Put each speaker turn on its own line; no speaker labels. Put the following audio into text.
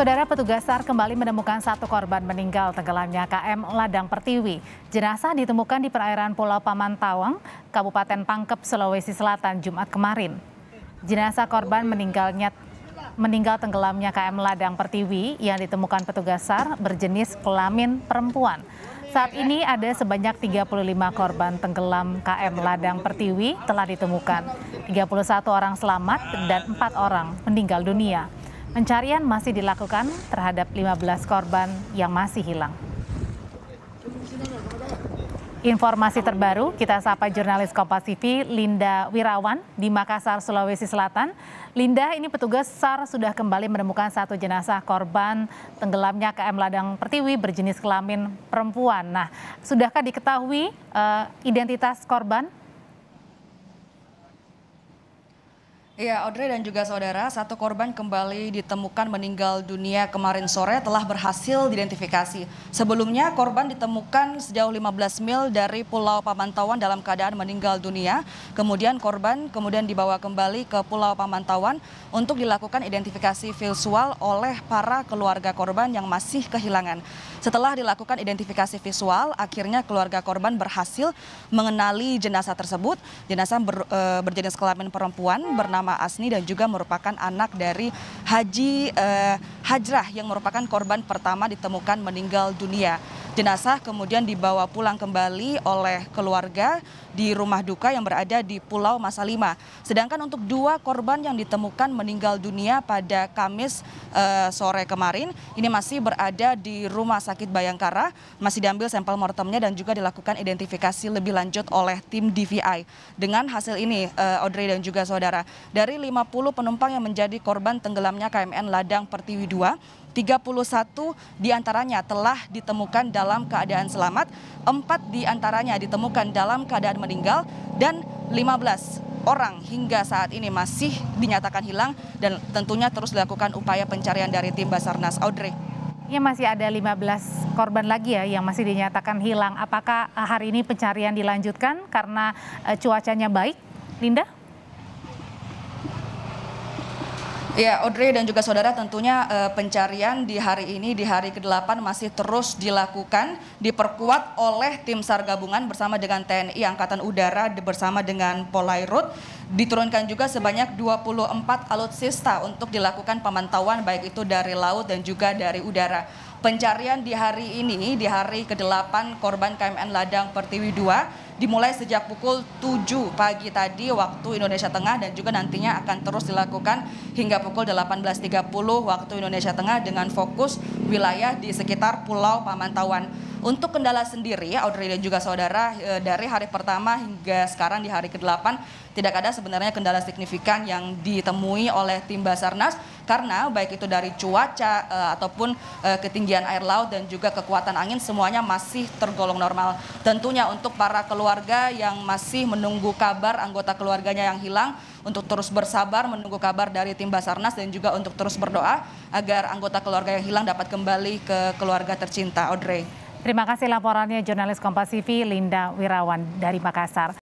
Saudara petugas SAR kembali menemukan satu korban meninggal tenggelamnya KM Ladang Pertiwi. Jenazah ditemukan di perairan Pulau Pamantawang, Kabupaten Pangkep, Sulawesi Selatan, Jumat kemarin. Jenazah korban meninggalnya meninggal tenggelamnya KM Ladang Pertiwi yang ditemukan petugas SAR berjenis kelamin perempuan. Saat ini ada sebanyak 35 korban tenggelam KM Ladang Pertiwi telah ditemukan. 31 orang selamat dan 4 orang meninggal dunia. Pencarian masih dilakukan terhadap 15 korban yang masih hilang. Informasi terbaru, kita sapa jurnalis Kompas TV Linda Wirawan di Makassar, Sulawesi Selatan. Linda, ini petugas SAR sudah kembali menemukan satu jenazah korban tenggelamnya KM Ladang Pertiwi berjenis kelamin perempuan. Nah, sudahkah diketahui uh, identitas korban?
Iya, Audrey dan juga saudara, satu korban kembali ditemukan meninggal dunia kemarin sore telah berhasil diidentifikasi. Sebelumnya korban ditemukan sejauh 15 mil dari Pulau Pamantauan dalam keadaan meninggal dunia. Kemudian korban kemudian dibawa kembali ke Pulau Pamantauan untuk dilakukan identifikasi visual oleh para keluarga korban yang masih kehilangan. Setelah dilakukan identifikasi visual, akhirnya keluarga korban berhasil mengenali jenazah tersebut. Jenazah ber, e, berjenis kelamin perempuan bernama bernama Asni dan juga merupakan anak dari Haji eh, Hajrah yang merupakan korban pertama ditemukan meninggal dunia jenazah kemudian dibawa pulang kembali oleh keluarga di rumah duka yang berada di Pulau Masalima. Sedangkan untuk dua korban yang ditemukan meninggal dunia pada Kamis eh, sore kemarin, ini masih berada di Rumah Sakit Bayangkara, masih diambil sampel mortemnya dan juga dilakukan identifikasi lebih lanjut oleh tim DVI. Dengan hasil ini, eh, Audrey dan juga saudara, dari 50 penumpang yang menjadi korban tenggelamnya KMN Ladang Pertiwi 2, 31 diantaranya telah ditemukan dalam keadaan selamat, 4 diantaranya ditemukan dalam keadaan meninggal, dan 15 orang hingga saat ini masih dinyatakan hilang dan tentunya terus dilakukan upaya pencarian dari tim
Basarnas Audrey. Ini iya, masih ada 15 korban lagi ya yang masih dinyatakan hilang. Apakah eh, hari ini pencarian dilanjutkan karena eh, cuacanya baik, Linda? Ya, Audrey dan juga saudara tentunya eh,
pencarian di hari ini di hari ke-8 masih terus dilakukan, diperkuat oleh tim SAR gabungan bersama dengan TNI Angkatan Udara bersama dengan Polairut diturunkan juga sebanyak 24 alutsista untuk dilakukan pemantauan baik itu dari laut dan juga dari udara. Pencarian di hari ini, di hari ke-8 korban KMN Ladang Pertiwi 2 dimulai sejak pukul 7 pagi tadi waktu Indonesia Tengah dan juga nantinya akan terus dilakukan hingga pukul 18.30 waktu Indonesia Tengah dengan fokus wilayah di sekitar Pulau Pamantauan. Untuk kendala sendiri, Audrey dan juga saudara eh, dari hari pertama hingga sekarang di hari ke-8 tidak ada sebenarnya kendala signifikan yang ditemui oleh tim Basarnas karena baik itu dari cuaca eh, ataupun eh, ketinggian air laut dan juga kekuatan angin semuanya masih tergolong normal. Tentunya untuk para keluarga yang masih menunggu kabar anggota keluarganya yang hilang untuk terus bersabar menunggu kabar dari tim Basarnas dan juga untuk terus berdoa agar
anggota keluarga yang hilang dapat kembali ke keluarga tercinta Audrey. Terima kasih laporannya jurnalis Kompas TV Linda Wirawan dari Makassar.